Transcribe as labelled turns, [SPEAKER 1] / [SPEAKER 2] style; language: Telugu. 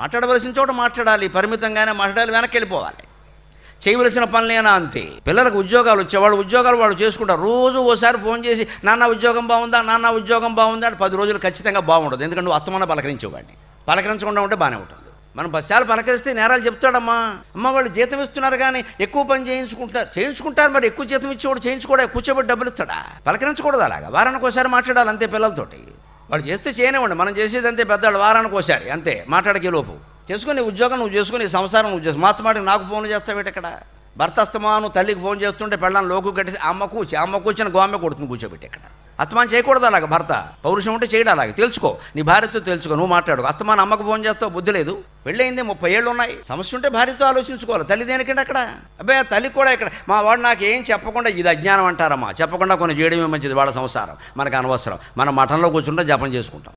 [SPEAKER 1] మాట్లాడవలసిన చోట మాట్లాడాలి పరిమితంగానే మాట్లాడాలి వెనక్కి వెళ్ళిపోవాలి చేయవలసిన పనులేనా అంతే పిల్లలకు ఉద్యోగాలు వచ్చేవాళ్ళు ఉద్యోగాలు వాళ్ళు చేసుకుంటారు రోజు ఓసారి ఫోన్ చేసి నాన్న ఉద్యోగం బాగుందా నాన్న ఉద్యోగం బాగుందా అంటే పది రోజులు ఖచ్చితంగా బాగుండదు ఎందుకంటే నువ్వు అత్తమన్న పలకరించేవాడిని పలకరించకుండా ఉంటే బాగానే ఉంటుంది మనం బస్సాలు పలకరిస్తే నేరాలు చెప్తాడమ్మా అమ్మ వాళ్ళు జీతం ఇస్తున్నారు కానీ ఎక్కువ పని చేయించుకుంటారు చేయించుకుంటారు మరి ఎక్కువ జీతం ఇచ్చేవాడు చేయించుకోవడా కూర్చోబెట్టి డబ్బులు ఇస్తాడా పలకరించకూడదు అలాగా వారానికి ఒకసారి మాట్లాడాలి అంతే పిల్లలతోటి వాళ్ళు చేస్తే చేయనివ్వండి మనం చేసేది అంతే పెద్దవాళ్ళు వారానికి ఒకసారి అంతే మాట్లాడకే లోపు చేసుకుని ఉద్యోగం నువ్వు చేసుకుని సంసారం నువ్వు చేసు మాతమాటికి నాకు ఫోన్ చేస్తావు ఇక్కడ భర్త అస్తమాను తల్లికి ఫోన్ చేస్తుంటే పెళ్ళని లోకు కట్టేసి అమ్మ కూర్చి అమ్మ కూర్చొని గోమె కొడుతుంది కూర్చోబెట్టి ఇక్కడ అస్తమానం చేయకూడదు అలాగ భర్త పౌరుషం ఉంటే చేయడం అలాగే తెలుసుకో నీ భార్యతో తెలుసుకో నువ్వు మాట్లాడు అస్తమానం అమ్మకు ఫోన్ చేస్తావు బుద్ధి లేదు పెళ్ళయింది ముప్పై ఏళ్ళు ఉన్నాయి సమస్య ఉంటే భార్యతో ఆలోచించుకోవాలి తల్లి దేనికంటే అక్కడ అబ్బే తల్లి కూడా ఇక్కడ మా వాడు నాకు ఏం చెప్పకుండా ఇది అజ్ఞానం అంటారమ్మా చెప్పకుండా కొన్ని చేయడమే మంచిది వాళ్ళ సంసారం మనకు అనవసరం మన మఠంలో కూర్చుంటే జపం చేసుకుంటాం